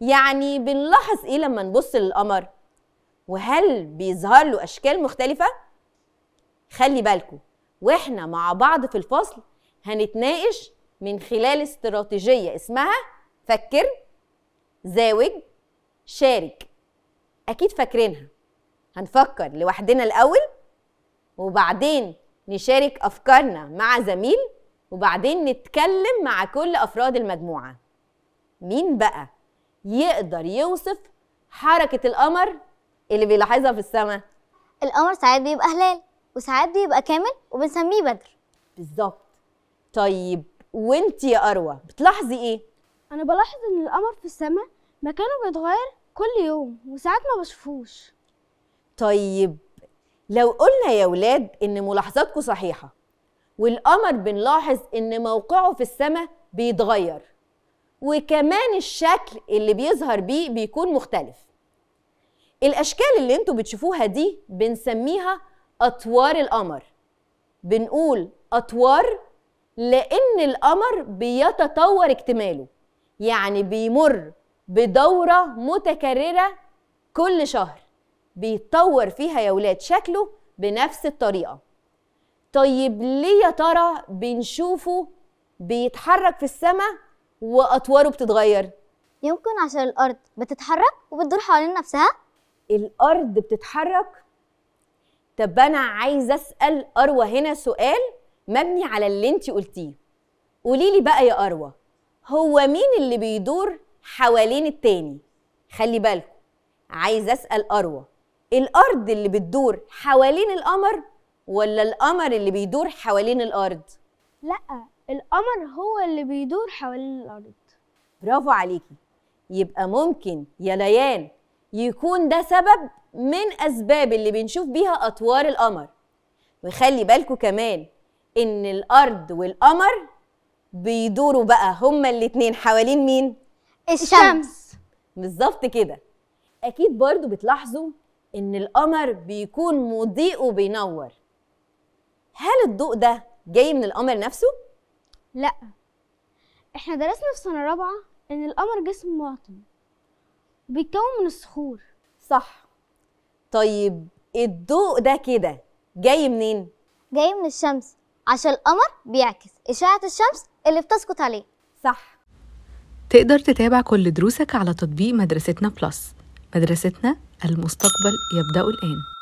يعني بنلاحظ ايه لما نبص للقمر وهل بيظهر له اشكال مختلفه خلي بالكم واحنا مع بعض في الفصل هنتناقش من خلال استراتيجيه اسمها فكر زاوج شارك اكيد فاكرينها هنفكر لوحدنا الاول وبعدين نشارك افكارنا مع زميل وبعدين نتكلم مع كل افراد المجموعه مين بقى يقدر يوصف حركة القمر اللي بيلاحظها في السماء القمر ساعات بيبقى هلال وساعات بيبقى كامل وبنسميه بدر بالظبط طيب وانت يا أروى بتلاحظي ايه؟ أنا بلاحظ إن القمر في السماء مكانه بيتغير كل يوم وساعات ما بشوفوش طيب لو قلنا يا ولاد إن ملاحظاتكم صحيحة والقمر بنلاحظ إن موقعه في السماء بيتغير وكمان الشكل اللي بيظهر بيه بيكون مختلف الاشكال اللي انتوا بتشوفوها دي بنسميها اطوار القمر بنقول اطوار لان القمر بيتطور اكتماله يعني بيمر بدوره متكرره كل شهر بيتطور فيها يا ولاد شكله بنفس الطريقه طيب ليه يا ترى بنشوفه بيتحرك في السماء واطواره بتتغير يمكن عشان الارض بتتحرك وبتدور حوالين نفسها الارض بتتحرك طب انا عايزه اسال اروى هنا سؤال مبني على اللي انت قلتيه قولي لي بقى يا اروى هو مين اللي بيدور حوالين التاني خلي بالكم عايزه اسال اروى الارض اللي بتدور حوالين القمر ولا القمر اللي بيدور حوالين الارض لا القمر هو اللي بيدور حوالين الأرض برافو عليكي يبقى ممكن يا ليان يكون ده سبب من أسباب اللي بنشوف بيها أطوار القمر وخلي بالكوا كمان إن الأرض والقمر بيدوروا بقى هما الاتنين حوالين مين؟ الشمس بالظبط كده أكيد برضو بتلاحظوا إن القمر بيكون مضيء وبينور هل الضوء ده جاي من القمر نفسه؟ لا احنا درسنا في سنة رابعة ان القمر جسم مواطن بيتكون من الصخور صح طيب الضوء ده كده جاي منين جاي من الشمس عشان القمر بيعكس اشعة الشمس اللي بتسقط عليه صح تقدر تتابع كل دروسك على تطبيق مدرستنا بلس مدرستنا المستقبل يبدأ الآن